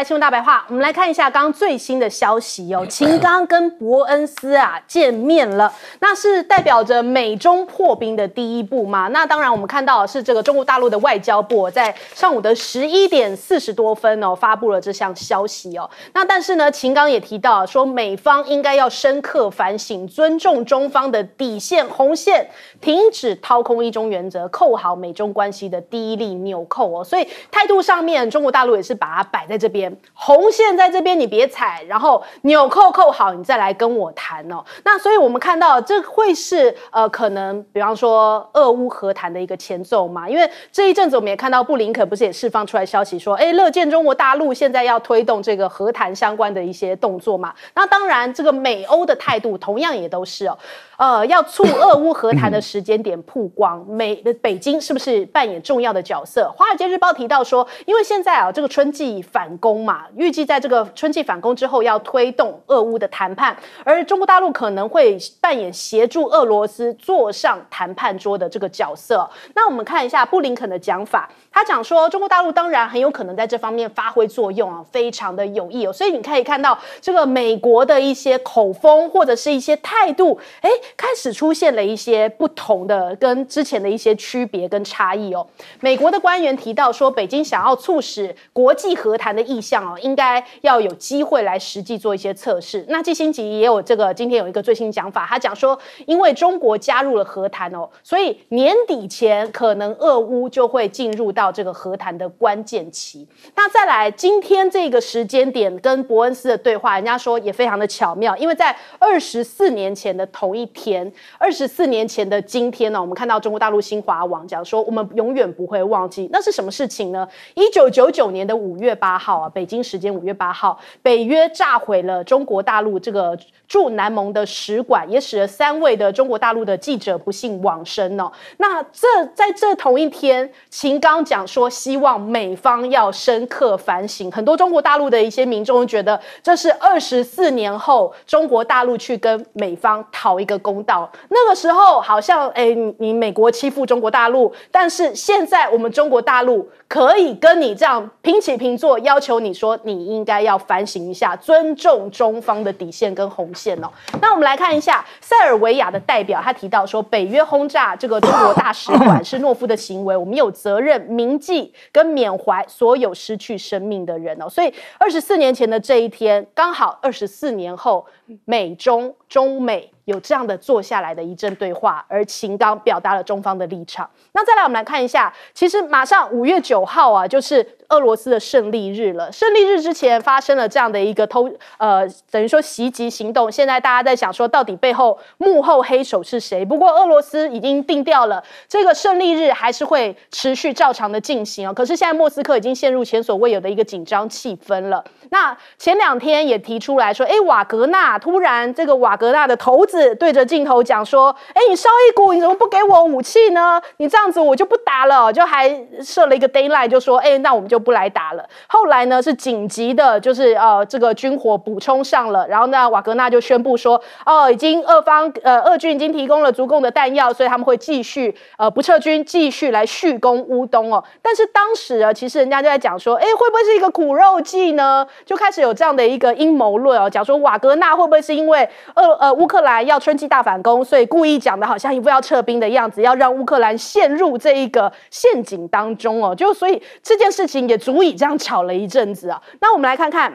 来新闻大白话，我们来看一下刚刚最新的消息哦，秦刚跟伯恩斯啊见面了，那是代表着美中破冰的第一步嘛？那当然，我们看到是这个中国大陆的外交部在上午的十一点四十多分哦发布了这项消息哦。那但是呢，秦刚也提到说，美方应该要深刻反省，尊重中方的底线红线，停止掏空一中原则，扣好美中关系的第一粒纽扣哦。所以态度上面，中国大陆也是把它摆在这边。红线在这边，你别踩。然后纽扣扣好，你再来跟我谈哦。那所以，我们看到这会是呃，可能比方说，俄乌和谈的一个前奏嘛。因为这一阵子我们也看到，布林肯不是也释放出来消息说，哎，乐见中国大陆现在要推动这个和谈相关的一些动作嘛。那当然，这个美欧的态度同样也都是哦，呃，要促俄乌和谈的时间点曝光。美北京是不是扮演重要的角色？华尔街日报提到说，因为现在啊，这个春季反攻。嘛，预计在这个春季反攻之后，要推动俄乌的谈判，而中国大陆可能会扮演协助俄罗斯坐上谈判桌的这个角色。那我们看一下布林肯的讲法，他讲说中国大陆当然很有可能在这方面发挥作用啊，非常的有益哦。所以你可以看到这个美国的一些口风或者是一些态度，哎，开始出现了一些不同的跟之前的一些区别跟差异哦。美国的官员提到说，北京想要促使国际和谈的意。哦，应该要有机会来实际做一些测试。那季新吉也有这个，今天有一个最新讲法，他讲说，因为中国加入了和谈哦，所以年底前可能俄乌就会进入到这个和谈的关键期。那再来今天这个时间点跟伯恩斯的对话，人家说也非常的巧妙，因为在二十四年前的同一天，二十四年前的今天呢，我们看到中国大陆新华网讲说，我们永远不会忘记那是什么事情呢？一九九九年的五月八号啊。北京时间五月八号，北约炸毁了中国大陆这个驻南盟的使馆，也使得三位的中国大陆的记者不幸往生哦。那这在这同一天，秦刚讲说希望美方要深刻反省。很多中国大陆的一些民众觉得，这是二十四年后中国大陆去跟美方讨一个公道。那个时候好像哎，你美国欺负中国大陆，但是现在我们中国大陆。可以跟你这样平起平坐，要求你说你应该要反省一下，尊重中方的底线跟红线哦。那我们来看一下塞尔维亚的代表，他提到说，北约轰炸这个中国大使馆是懦夫的行为，我们有责任铭记跟缅怀所有失去生命的人哦。所以二十四年前的这一天，刚好二十四年后，美中中美。有这样的坐下来的一阵对话，而秦刚表达了中方的立场。那再来，我们来看一下，其实马上五月九号啊，就是。俄罗斯的胜利日了，胜利日之前发生了这样的一个偷呃，等于说袭击行动。现在大家在想说，到底背后幕后黑手是谁？不过俄罗斯已经定掉了这个胜利日，还是会持续照常的进行啊。可是现在莫斯科已经陷入前所未有的一个紧张气氛了。那前两天也提出来说，哎，瓦格纳突然这个瓦格纳的头子对着镜头讲说，哎，你烧一股，你怎么不给我武器呢？你这样子我就不打了，就还设了一个 d a y l i g h t 就说，哎，那我们就。不来打了。后来呢，是紧急的，就是呃，这个军火补充上了。然后呢，瓦格纳就宣布说，哦，已经俄方呃，俄军已经提供了足够的弹药，所以他们会继续呃，不撤军，继续来续攻乌东哦。但是当时啊，其实人家就在讲说，哎，会不会是一个苦肉计呢？就开始有这样的一个阴谋论哦，讲说瓦格纳会不会是因为呃呃乌克兰要春季大反攻，所以故意讲的好像一副要撤兵的样子，要让乌克兰陷入这一个陷阱当中哦。就所以这件事情。也足以这样吵了一阵子啊！那我们来看看，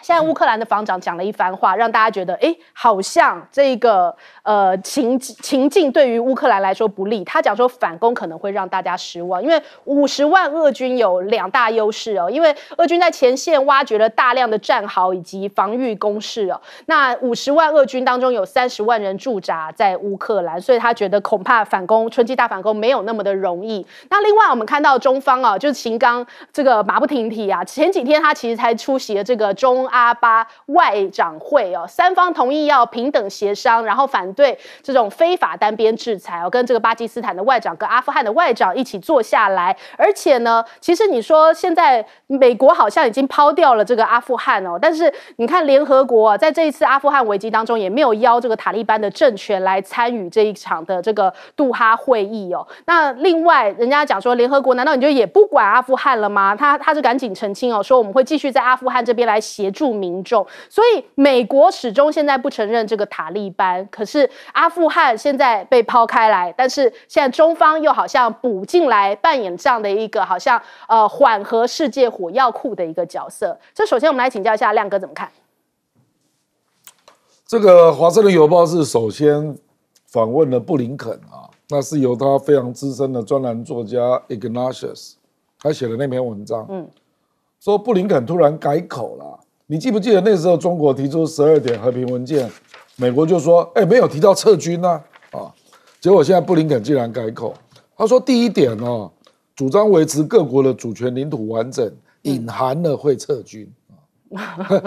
现在乌克兰的防长讲了一番话，让大家觉得，哎，好像这个。呃，情情境对于乌克兰来说不利。他讲说反攻可能会让大家失望，因为五十万俄军有两大优势哦，因为俄军在前线挖掘了大量的战壕以及防御工事哦。那五十万俄军当中有三十万人驻扎在乌克兰，所以他觉得恐怕反攻春季大反攻没有那么的容易。那另外我们看到中方啊，就是秦刚这个马不停蹄啊，前几天他其实才出席了这个中阿巴外长会哦，三方同意要平等协商，然后反。对这种非法单边制裁哦，跟这个巴基斯坦的外长跟阿富汗的外长一起坐下来，而且呢，其实你说现在美国好像已经抛掉了这个阿富汗哦，但是你看联合国啊、在这一次阿富汗危机当中也没有邀这个塔利班的政权来参与这一场的这个杜哈会议哦。那另外人家讲说，联合国难道你就也不管阿富汗了吗？他他是赶紧澄清哦，说我们会继续在阿富汗这边来协助民众，所以美国始终现在不承认这个塔利班，可是。阿富汗现在被抛开来，但是现在中方又好像补进来，扮演这样的一个好像呃缓和世界火药库的一个角色。这首先我们来请教一下亮哥怎么看？这个《华盛顿邮报》是首先访问了布林肯啊，那是由他非常资深的专栏作家 Ignatius 他写的那篇文章，嗯，说布林肯突然改口了。你记不记得那时候中国提出十二点和平文件？美国就说：“哎，没有提到撤军呢，啊，结果现在布林肯竟然改口，他说第一点哦，主张维持各国的主权领土完整，隐含了会撤军，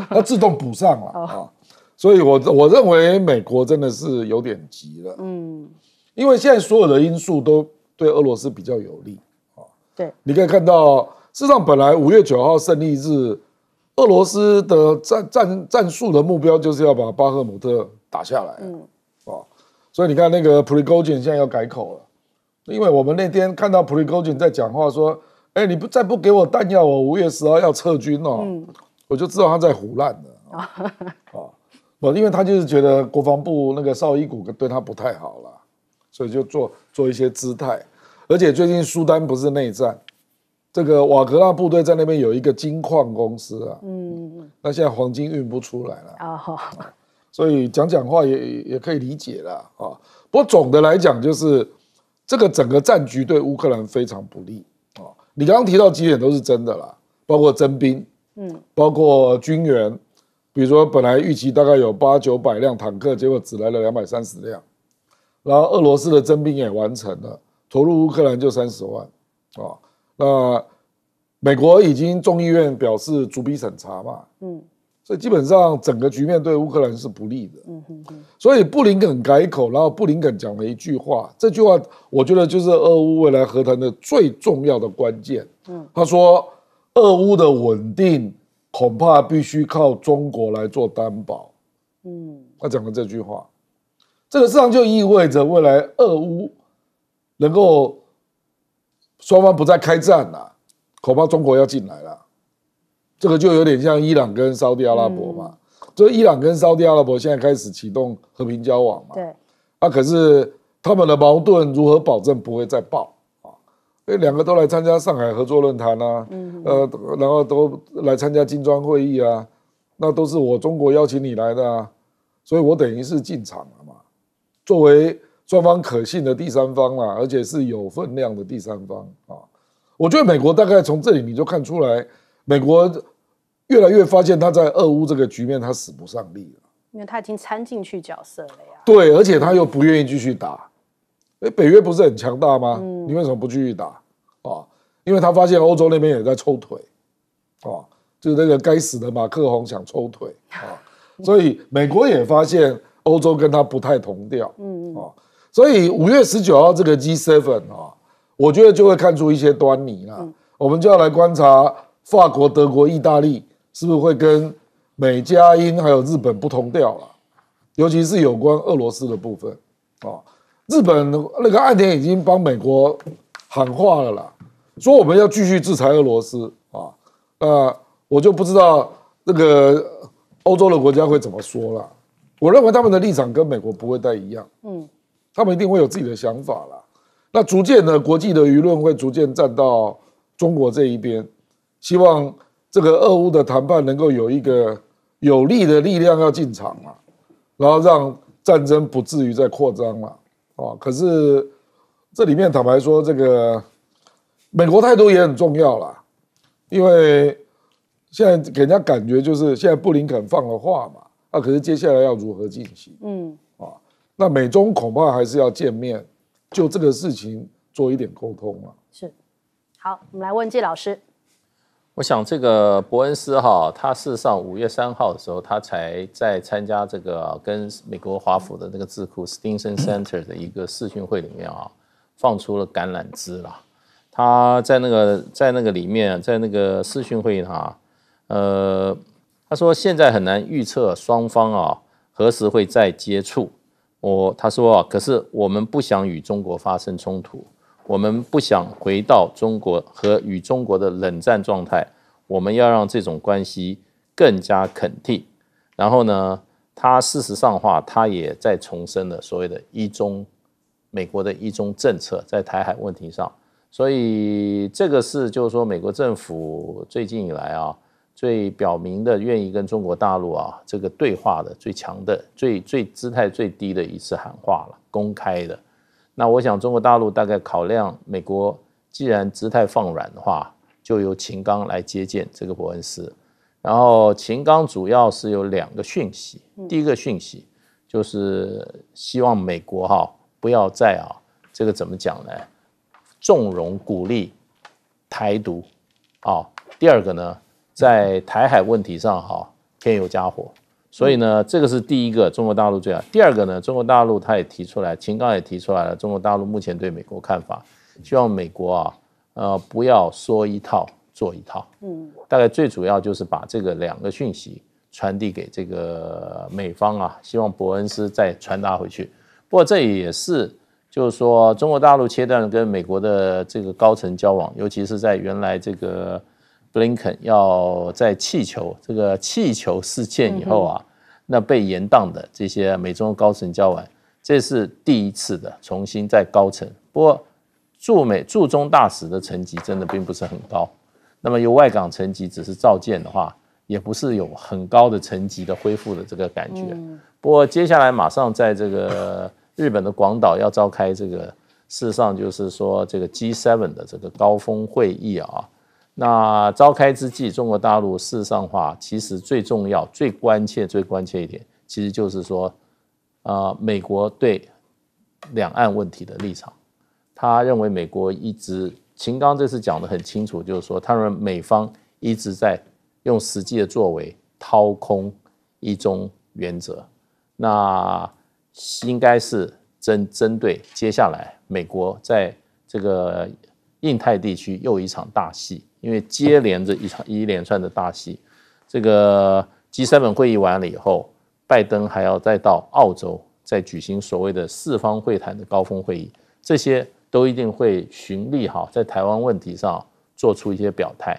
他自动补上了啊，所以我我认为美国真的是有点急了，嗯，因为现在所有的因素都对俄罗斯比较有利啊，对，你可以看到，事实上本来五月九号胜利日。”俄罗斯的战战战术的目标就是要把巴赫姆特打下来，嗯，啊，所以你看那个普里戈金现在要改口了，因为我们那天看到普里戈金在讲话说，哎，你不再不给我弹药，我五月十号要撤军哦，嗯，我就知道他在胡乱的，啊，啊，因为他就是觉得国防部那个绍伊古对他不太好了，所以就做做一些姿态，而且最近苏丹不是内战。这个瓦格纳部队在那边有一个金矿公司啊，嗯，那现在黄金运不出来了啊，所以讲讲话也也可以理解了啊。不过总的来讲，就是这个整个战局对乌克兰非常不利啊。你刚刚提到几点都是真的啦，包括征兵，嗯，包括军援，比如说本来预期大概有八九百辆坦克，结果只来了两百三十辆，然后俄罗斯的征兵也完成了，投入乌克兰就三十万啊。那美国已经众议院表示逐笔审查嘛，嗯，所以基本上整个局面对乌克兰是不利的，嗯哼，所以布林肯改口，然后布林肯讲了一句话，这句话我觉得就是俄乌未来和谈的最重要的关键，嗯，他说，俄乌的稳定恐怕必须靠中国来做担保，嗯，他讲了这句话，这个实上就意味着未来俄乌能够。双方不再开战了，恐怕中国要进来了。这个就有点像伊朗跟沙特阿拉伯嘛，就伊朗跟沙特阿拉伯现在开始启动和平交往嘛。对。啊，可是他们的矛盾如何保证不会再爆啊？因为两个都来参加上海合作论坛啊，嗯，呃，然后都来参加金砖会议啊，那都是我中国邀请你来的啊，所以我等于是进场了嘛，作为。双方可信的第三方啦，而且是有分量的第三方啊。我觉得美国大概从这里你就看出来，美国越来越发现他在俄乌这个局面他使不上力了，因为他已经掺进去角色了呀。对，而且他又不愿意继续打。哎，北约不是很强大吗？你为什么不继续打啊？因为他发现欧洲那边也在抽腿啊，就是那个该死的马克宏想抽腿啊，所以美国也发现欧洲跟他不太同调，嗯嗯啊。所以五月十九号这个 G Seven 啊，我觉得就会看出一些端倪了。我们就要来观察法国、德国、意大利是不是会跟美、加、英还有日本不同调了？尤其是有关俄罗斯的部分啊。日本那个岸田已经帮美国喊话了啦，说我们要继续制裁俄罗斯啊。呃，我就不知道那个欧洲的国家会怎么说了。我认为他们的立场跟美国不会太一样。嗯。他们一定会有自己的想法啦。那逐渐的，国际的舆论会逐渐站到中国这一边，希望这个俄乌的谈判能够有一个有力的力量要进场嘛，然后让战争不至于再扩张了。啊，可是这里面坦白说，这个美国态度也很重要啦，因为现在给人家感觉就是现在布林肯放了话嘛，啊，可是接下来要如何进行？嗯。那美中恐怕还是要见面，就这个事情做一点沟通嘛。是，好，我们来问季老师。我想这个伯恩斯哈，他是上五月三号的时候，他才在参加这个跟美国华府的那个智库斯丁森 e r 的一个视讯会里面啊，放出了橄榄枝了。他在那个在那个里面，在那个视讯会议上，呃，他说现在很难预测双方啊何时会再接触。我他说啊，可是我们不想与中国发生冲突，我们不想回到中国和与中国的冷战状态，我们要让这种关系更加肯定。然后呢，他事实上话，他也在重申了所谓的“一中”，美国的一中政策在台海问题上。所以这个是就是说，美国政府最近以来啊。最表明的愿意跟中国大陆啊这个对话的最强的最最姿态最低的一次喊话了，公开的。那我想中国大陆大概考量美国既然姿态放软的话，就由秦刚来接见这个伯恩斯。然后秦刚主要是有两个讯息，第一个讯息就是希望美国哈不要再啊这个怎么讲呢？纵容鼓励台独啊。第二个呢？在台海问题上，哈添油加火，所以呢，这个是第一个，中国大陆最啊。第二个呢，中国大陆他也提出来，秦刚也提出来了，中国大陆目前对美国看法，希望美国啊，呃，不要说一套做一套。嗯，大概最主要就是把这个两个讯息传递给这个美方啊，希望伯恩斯再传达回去。不过这也是，就是说，中国大陆切断跟美国的这个高层交往，尤其是在原来这个。布林肯要在气球这个气球事件以后啊，那被延宕的这些美中高层交往，这是第一次的重新在高层。不过驻美驻中大使的层级真的并不是很高。那么由外港层级只是召见的话，也不是有很高的层级的恢复的这个感觉。不过接下来马上在这个日本的广岛要召开这个事实上就是说这个 G7 的这个高峰会议啊。那召开之际，中国大陆事实上话，其实最重要、最关切、最关切一点，其实就是说，啊，美国对两岸问题的立场，他认为美国一直，秦刚这次讲的很清楚，就是说，他认为美方一直在用实际的作为掏空一中原则，那应该是针针对接下来美国在这个印太地区又一场大戏。因为接连着一场一连串的大戏，这个 g 三本会议完了以后，拜登还要再到澳洲再举行所谓的四方会谈的高峰会议，这些都一定会寻利哈，在台湾问题上做出一些表态。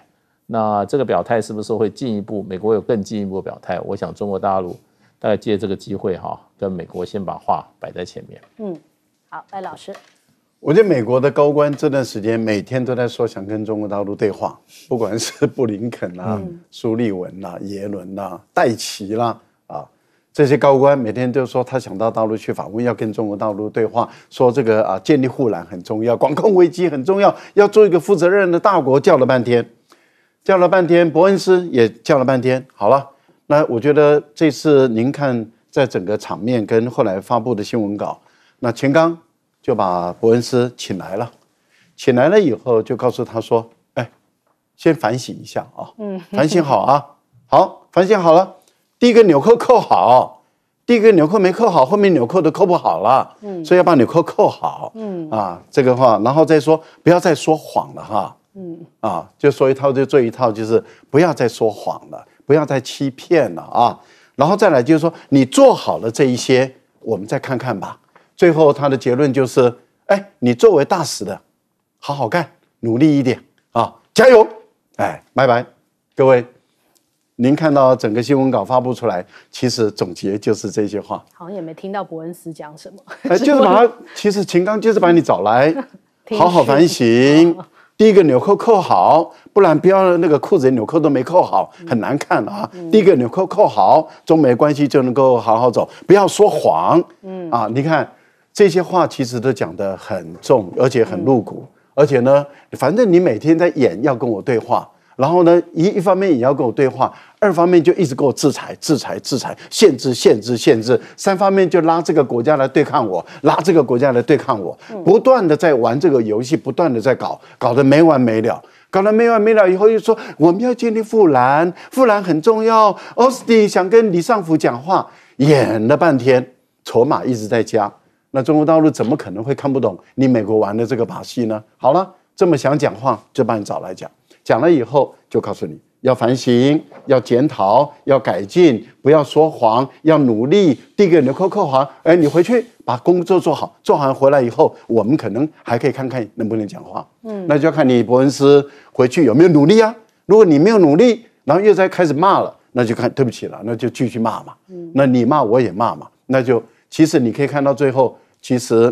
那这个表态是不是会进一步？美国有更进一步的表态，我想中国大陆大概借这个机会哈，跟美国先把话摆在前面。嗯，好，赖老师。我觉得美国的高官这段时间每天都在说想跟中国大陆对话，不管是布林肯嗯、苏利文呐、耶伦呐、戴奇啦啊这些高官每天都说他想到大陆去访问，要跟中国大陆对话，说这个啊建立护栏很重要，管控危机很重要，要做一个负责任的大国叫了半天，叫了半天，伯恩斯也叫了半天。好了，那我觉得这次您看在整个场面跟后来发布的新闻稿，那秦刚。就把伯恩斯请来了，请来了以后就告诉他说：“哎，先反省一下啊，反省好啊，好，反省好了。第一个纽扣扣好，第一个纽扣没扣好，后面纽扣都扣不好了。嗯，所以要把纽扣扣好。嗯，啊，这个话，然后再说，不要再说谎了哈。嗯，啊，就说一套就做一套，就是不要再说谎了，不要再欺骗了啊。然后再来就是说，你做好了这一些，我们再看看吧。”最后，他的结论就是：哎，你作为大使的，好好干，努力一点啊，加油！哎，拜拜，各位，您看到整个新闻稿发布出来，其实总结就是这些话。好像也没听到伯恩斯讲什么。哎，就是把他，其实秦刚就是把你找来，好好反省。第一个纽扣扣好，不然不要那个裤子纽扣都没扣好，很难看啊。第一个纽扣扣好，中美关系就能够好好走，不要说谎。嗯啊，你看。这些话其实都讲得很重，而且很露骨，而且呢，反正你每天在演要跟我对话，然后呢，一一方面也要跟我对话，二方面就一直给我制裁、制裁、制裁，限制、限制、限制，三方面就拉这个国家来对抗我，拉这个国家来对抗我，不断的在玩这个游戏，不断的在搞，搞得没完没了，搞得没完没了以后，又说我们要建立护栏，护栏很重要。Austin 想跟李尚福讲话，演了半天，筹码一直在加。那中国大陆怎么可能会看不懂你美国玩的这个把戏呢？好了，这么想讲话就把你找来讲，讲了以后就告诉你要反省、要检讨、要改进，不要说谎，要努力。递给你的扣扣环，哎，你回去把工作做好，做好回来以后，我们可能还可以看看能不能讲话。嗯，那就要看你伯恩斯回去有没有努力啊。如果你没有努力，然后又在开始骂了，那就看，对不起了，那就继续骂嘛。嗯，那你骂我也骂嘛，那就。其实你可以看到，最后其实，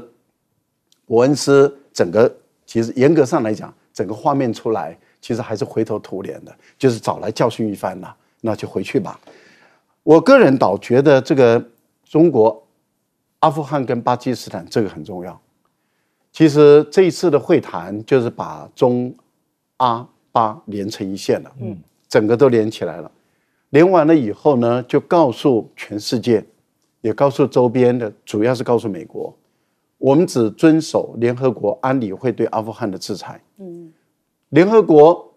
伯恩斯整个其实严格上来讲，整个画面出来，其实还是灰头土脸的，就是早来教训一番了，那就回去吧。我个人倒觉得这个中国、阿富汗跟巴基斯坦这个很重要。其实这一次的会谈就是把中、阿、巴连成一线了，嗯，整个都连起来了。连完了以后呢，就告诉全世界。也告诉周边的，主要是告诉美国，我们只遵守联合国安理会对阿富汗的制裁。嗯，联合国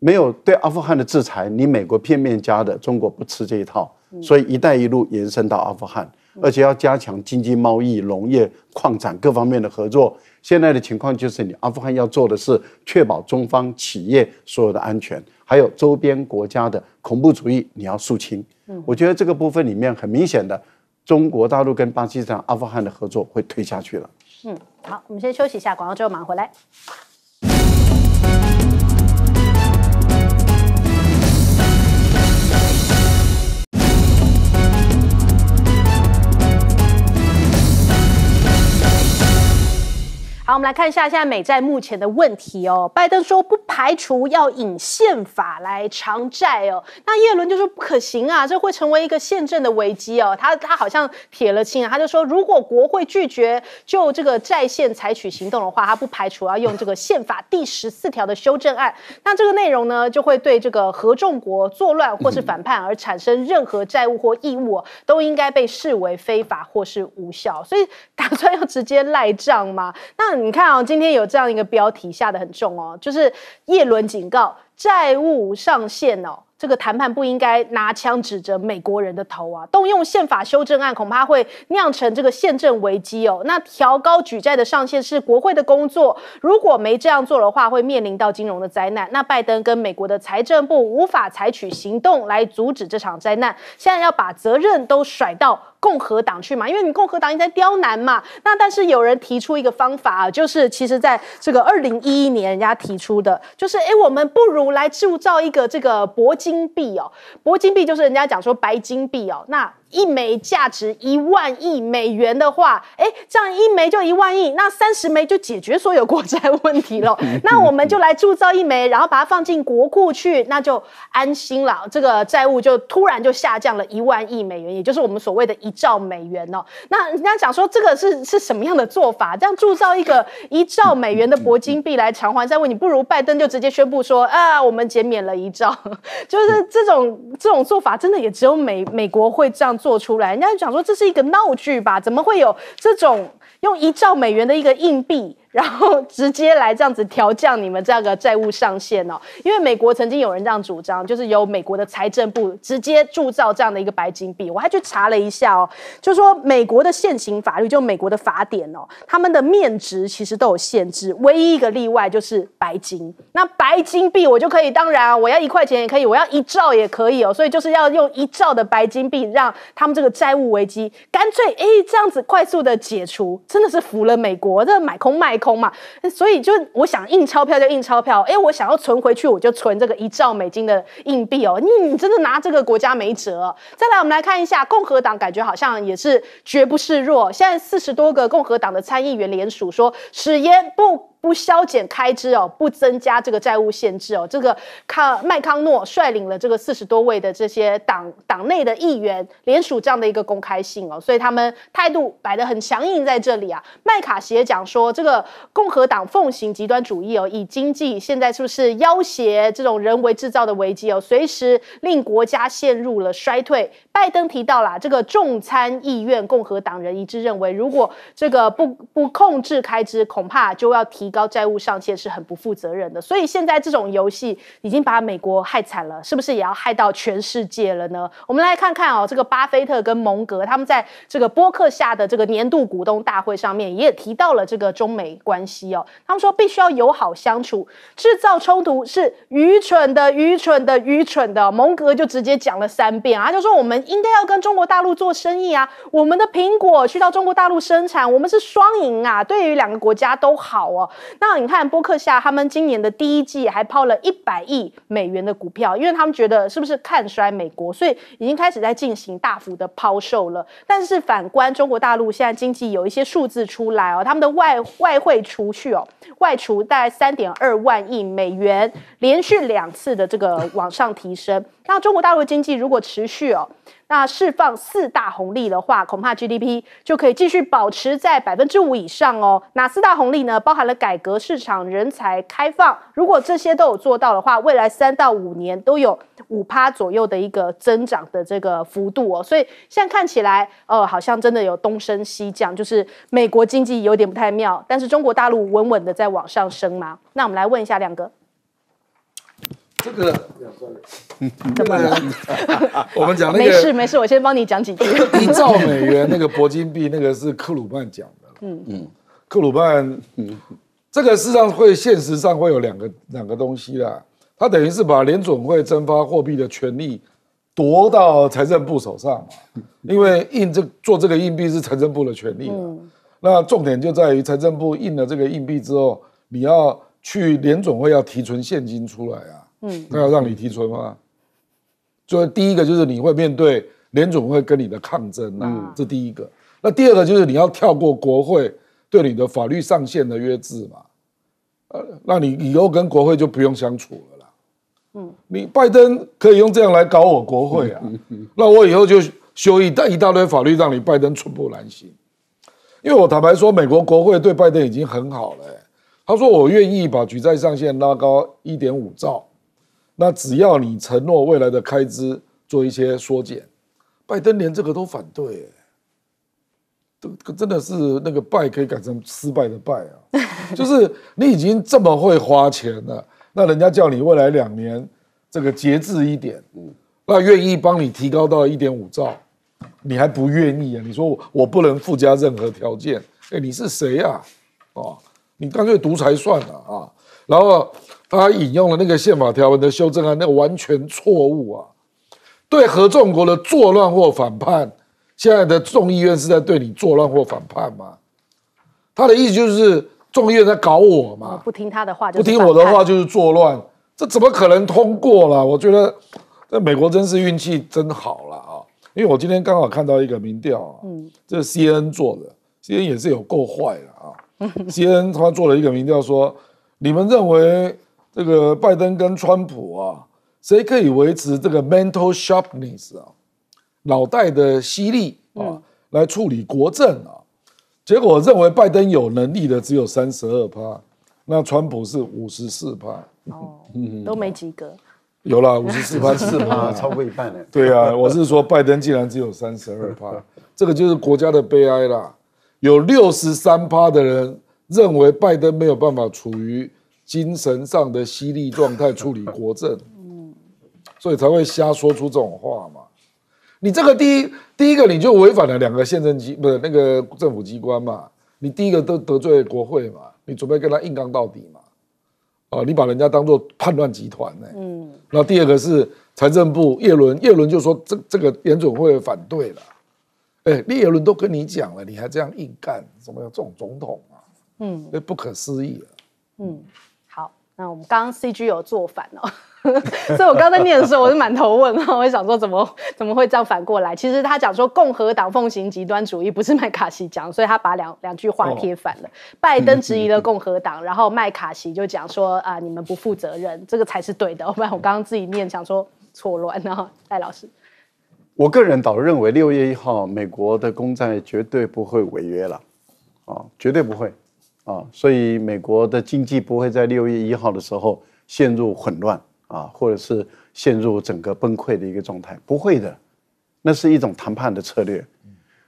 没有对阿富汗的制裁，你美国片面加的，中国不吃这一套。所以“一带一路”延伸到阿富汗，而且要加强经济、贸易、农业、矿产各方面的合作。现在的情况就是，你阿富汗要做的是确保中方企业所有的安全，还有周边国家的恐怖主义你要肃清。嗯，我觉得这个部分里面很明显的。中国大陆跟巴基斯坦、阿富汗的合作会推下去了。嗯，好，我们先休息一下，广告之后马上回来。我们来看一下现在美债目前的问题哦。拜登说不排除要引宪法来偿债哦。那耶伦就说不可行啊，这会成为一个宪政的危机哦。他他好像铁了心啊，他就说如果国会拒绝就这个债限采取行动的话，他不排除要用这个宪法第十四条的修正案。那这个内容呢，就会对这个合众国作乱或是反叛而产生任何债务或义务，都应该被视为非法或是无效。所以打算要直接赖账吗？那？你看哦，今天有这样一个标题下的很重哦，就是叶伦警告债务上限哦。这个谈判不应该拿枪指着美国人的头啊！动用宪法修正案恐怕会酿成这个宪政危机哦。那调高举债的上限是国会的工作，如果没这样做的话，会面临到金融的灾难。那拜登跟美国的财政部无法采取行动来阻止这场灾难，现在要把责任都甩到共和党去嘛？因为你共和党也在刁难嘛。那但是有人提出一个方法啊，就是其实在这个二零一一年人家提出的，就是哎，我们不如来铸造一个这个击。金币哦，铂金币就是人家讲说白金币哦，那。一枚价值一万亿美元的话，哎，这样一枚就一万亿，那三十枚就解决所有国债问题了。那我们就来铸造一枚，然后把它放进国库去，那就安心了。这个债务就突然就下降了一万亿美元，也就是我们所谓的“一兆美元”哦。那人家讲说，这个是是什么样的做法？这样铸造一个一兆美元的铂金币来偿还债务，你不如拜登就直接宣布说啊，我们减免了一兆，就是这种这种做法，真的也只有美美国会这样。做出来，人家就讲说这是一个闹剧吧？怎么会有这种用一兆美元的一个硬币？然后直接来这样子调降你们这样债务上限哦，因为美国曾经有人这样主张，就是由美国的财政部直接铸造这样的一个白金币。我还去查了一下哦，就说美国的现行法律，就美国的法典哦，他们的面值其实都有限制，唯一一个例外就是白金。那白金币我就可以，当然啊，我要一块钱也可以，我要一兆也可以哦。所以就是要用一兆的白金币，让他们这个债务危机干脆哎这样子快速的解除，真的是服了美国的买空卖空。空嘛，所以就我想印钞票就印钞票，哎，我想要存回去我就存这个一兆美金的硬币哦，你你真的拿这个国家没辙。再来，我们来看一下共和党，感觉好像也是绝不示弱。现在四十多个共和党的参议员联署说，史言不。不削减开支哦，不增加这个债务限制哦。这个康麦康诺率领了这个四十多位的这些党党内的议员联署这样的一个公开信哦，所以他们态度摆得很强硬在这里啊。麦卡锡也讲说，这个共和党奉行极端主义哦，以经济现在是不是要挟这种人为制造的危机哦，随时令国家陷入了衰退。拜登提到了这个众参议院，共和党人一致认为，如果这个不不控制开支，恐怕就要提。高债务上限是很不负责任的，所以现在这种游戏已经把美国害惨了，是不是也要害到全世界了呢？我们来看看哦，这个巴菲特跟蒙格他们在这个播客下的这个年度股东大会上面也提到了这个中美关系哦，他们说必须要友好相处，制造冲突是愚蠢的、愚蠢的、愚蠢的。蒙格就直接讲了三遍啊，就说我们应该要跟中国大陆做生意啊，我们的苹果去到中国大陆生产，我们是双赢啊，对于两个国家都好哦。那你看，波克夏他们今年的第一季还抛了一百亿美元的股票，因为他们觉得是不是看衰美国，所以已经开始在进行大幅的抛售了。但是反观中国大陆，现在经济有一些数字出来哦，他们的外外汇储蓄哦，外储大概三点二万亿美元，连续两次的这个往上提升。那中国大陆经济如果持续哦，那释放四大红利的话，恐怕 GDP 就可以继续保持在百分之五以上哦。那四大红利呢，包含了改革、市场、人才开放。如果这些都有做到的话，未来三到五年都有五趴左右的一个增长的这个幅度哦。所以现在看起来，呃，好像真的有东升西降，就是美国经济有点不太妙，但是中国大陆稳稳的在往上升嘛。那我们来问一下亮哥。这个要算了，我们讲那个没事没事，我先帮你讲几句。一 兆美元那个铂金币，那个是克鲁曼讲的。嗯嗯，克鲁曼，这个事实上会现实上会有两个两个东西啦。他等于是把联总会增发货币的权利夺到财政部手上，因为印这做这个硬币是财政部的权利。嗯，那重点就在于财政部印了这个硬币之后，你要去联总会要提存现金出来啊。嗯，那要让你提存吗？就第一个就是你会面对联总会跟你的抗争啊，这第一个。那第二个就是你要跳过国会对你的法律上限的约制嘛，呃，那你以后跟国会就不用相处了啦。嗯，你拜登可以用这样来搞我国会啊，那我以后就修一大一大堆法律让你拜登寸步难行。因为我坦白说，美国国会对拜登已经很好了，他说我愿意把举债上限拉高一点五兆。那只要你承诺未来的开支做一些缩减，拜登连这个都反对，这个真的是那个败可以改成失败的败啊，就是你已经这么会花钱了，那人家叫你未来两年这个节制一点，那愿意帮你提高到一点五兆，你还不愿意啊？你说我不能附加任何条件，哎，你是谁啊？哦，你干脆独裁算了啊，然后。他引用了那个宪法条文的修正案，那完全错误啊！对合众国的作乱或反叛，现在的众议院是在对你作乱或反叛吗？他的意思就是众议院在搞我嘛？不听他的话，不听我的话就是作乱，这怎么可能通过了？我觉得在美国真是运气真好了啊！因为我今天刚好看到一个民调，嗯，这是 C N 做的，C N 也是有够坏的啊。C N 他做了一个民调说，你们认为？这个拜登跟川普啊，谁可以维持这个 mental sharpness 啊，脑袋的犀利啊，来处理国政啊？结果认为拜登有能力的只有三十二趴，那川普是五十四趴，哦，都没及格，有了五十四趴，四趴 超过一半了。对啊，我是说拜登竟然只有三十二趴，这个就是国家的悲哀啦。有六十三趴的人认为拜登没有办法处于。精神上的犀利状态处理国政，所以才会瞎说出这种话嘛。你这个第一第一个你就违反了两个宪政机，不是那个政府机关嘛。你第一个都得罪国会嘛，你准备跟他硬刚到底嘛？啊，你把人家当作叛乱集团呢？嗯。那第二个是财政部叶伦，叶伦就说这这个严准会反对了。哎，叶伦都跟你讲了，你还这样硬干，怎么这种总统啊？嗯，那不可思议嗯。那我们刚刚 C G 有做反哦。所以我刚在念的时候我是满头问，号，我就想说怎么怎么会这样反过来？其实他讲说共和党奉行极端主义，不是麦卡锡讲，所以他把两两句话贴反了。拜登质疑了共和党，然后麦卡锡就讲说啊，你们不负责任，这个才是对的。不然我刚刚自己念想说错乱后戴老师。我个人倒认为六月一号美国的公债绝对不会违约了，啊，绝对不会。啊，所以美国的经济不会在六月一号的时候陷入混乱啊，或者是陷入整个崩溃的一个状态，不会的，那是一种谈判的策略。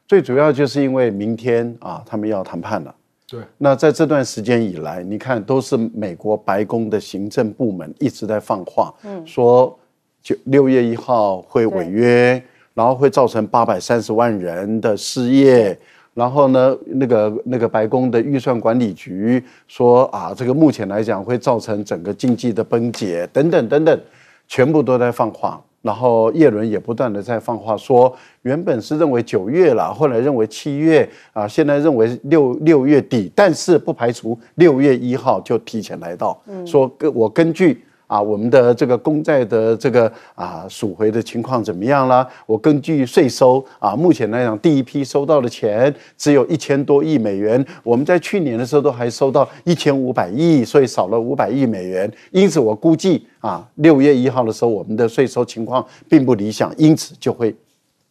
最主要就是因为明天啊，他们要谈判了。对。那在这段时间以来，你看都是美国白宫的行政部门一直在放话，嗯，说就六月一号会违约，然后会造成八百三十万人的失业。然后呢，那个那个白宫的预算管理局说啊，这个目前来讲会造成整个经济的崩解等等等等，全部都在放话。然后叶伦也不断的在放话说，原本是认为九月了，后来认为七月啊，现在认为六六月底，但是不排除六月一号就提前来到。说跟我根据。啊，我们的这个公债的这个啊，赎回的情况怎么样啦？我根据税收啊，目前来讲，第一批收到的钱只有一千多亿美元，我们在去年的时候都还收到一千五百亿，所以少了五百亿美元。因此，我估计啊，六月一号的时候，我们的税收情况并不理想，因此就会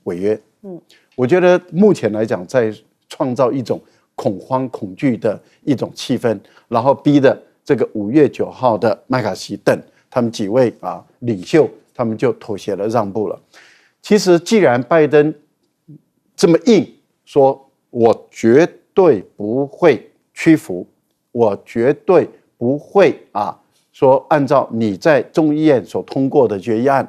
违约。嗯，我觉得目前来讲，在创造一种恐慌、恐惧的一种气氛，然后逼的。这个五月九号的麦卡锡等他们几位啊领袖，他们就妥协了，让步了。其实，既然拜登这么硬，说我绝对不会屈服，我绝对不会啊说按照你在众议院所通过的决议案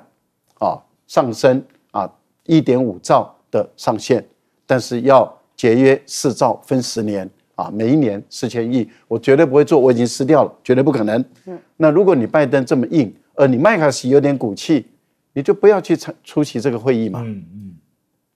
啊上升啊一点五兆的上限，但是要节约四兆分十年。啊，每一年四千亿，我绝对不会做，我已经撕掉了，绝对不可能。嗯，那如果你拜登这么硬，而你麦卡锡有点骨气，你就不要去参出席这个会议嘛。嗯嗯，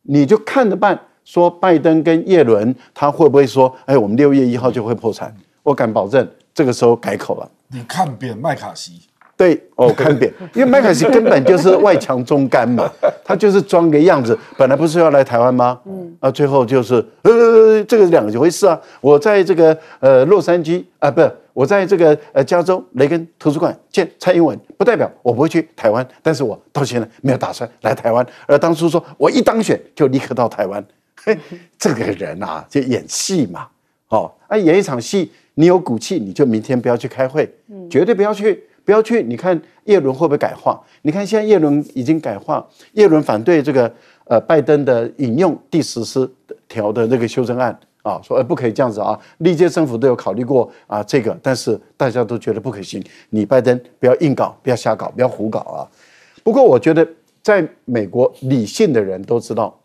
你就看着办，说拜登跟耶伦他会不会说，哎，我们六月一号就会破产？我敢保证，这个时候改口了。你看扁麦卡锡。对哦，看扁，因为麦凯锡根本就是外强中干嘛，他就是装个样子。本来不是要来台湾吗？嗯，啊，最后就是，呃，这个两回事啊。我在这个呃洛杉矶啊，不我在这个呃加州雷根图书馆见蔡英文，不代表我不会去台湾。但是我到现在没有打算来台湾。而当初说我一当选就立刻到台湾，嘿，这个人啊，就演戏嘛。哦，啊，演一场戏，你有骨气，你就明天不要去开会，绝对不要去。不要去，你看耶伦会不会改话？你看现在耶伦已经改话，耶伦反对这个呃拜登的引用第十四条的那个修正案啊，说呃不可以这样子啊，历届政府都有考虑过啊这个，但是大家都觉得不可行。你拜登不要硬搞，不要瞎搞，不要胡搞啊。不过我觉得在美国理性的人都知道，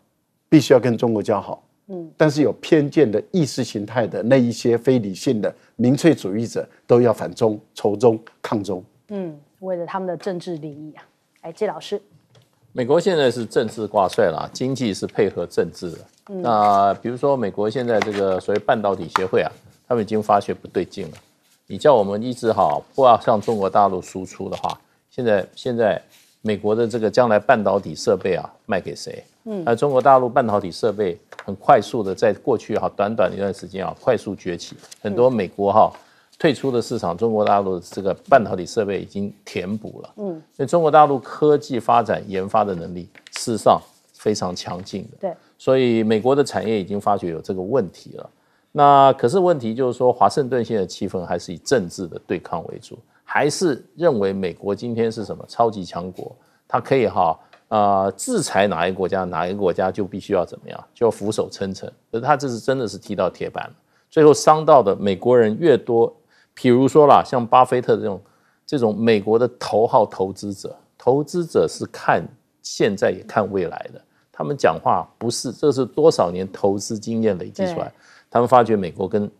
必须要跟中国交好，嗯，但是有偏见的意识形态的那一些非理性的。民粹主义者都要反中、仇中、抗中，嗯，为了他们的政治利益啊。哎，季老师，美国现在是政治挂帅了，经济是配合政治的。那比如说，美国现在这个所谓半导体协会啊，他们已经发觉不对劲了。你叫我们一直哈不要向中国大陆输出的话，现在现在。美国的这个将来半导体设备啊，卖给谁？嗯，而中国大陆半导体设备很快速的，在过去好短短的一段时间啊，快速崛起，很多美国哈退出的市场，中国大陆的这个半导体设备已经填补了。嗯，所以中国大陆科技发展研发的能力事实上非常强劲的。对，所以美国的产业已经发觉有这个问题了。那可是问题就是说，华盛顿现在气氛还是以政治的对抗为主。还是认为美国今天是什么超级强国？它可以哈啊制裁哪一个国家，哪一个国家就必须要怎么样，就要俯首称臣。而他这次真的是踢到铁板了，最后伤到的美国人越多。譬如说啦，像巴菲特这种这种美国的头号投资者，投资者是看现在也看未来的，他们讲话不是这是多少年投资经验累积出来，他们发觉美国跟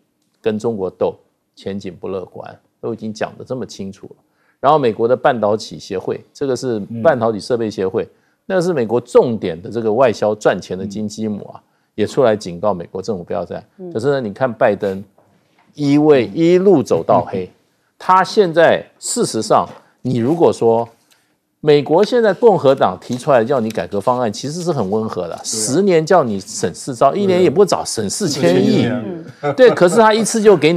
跟中国斗前景不乐观。都已经讲得这么清楚了，然后美国的半导体协会，这个是半导体设备协会，那是美国重点的这个外销赚钱的金鸡母啊，也出来警告美国政府不要这样。可是呢，你看拜登，一位一路走到黑，他现在事实上，你如果说美国现在共和党提出来叫你改革方案，其实是很温和的，十年叫你省四兆，一年也不早省四千亿，对，可是他一次就给你。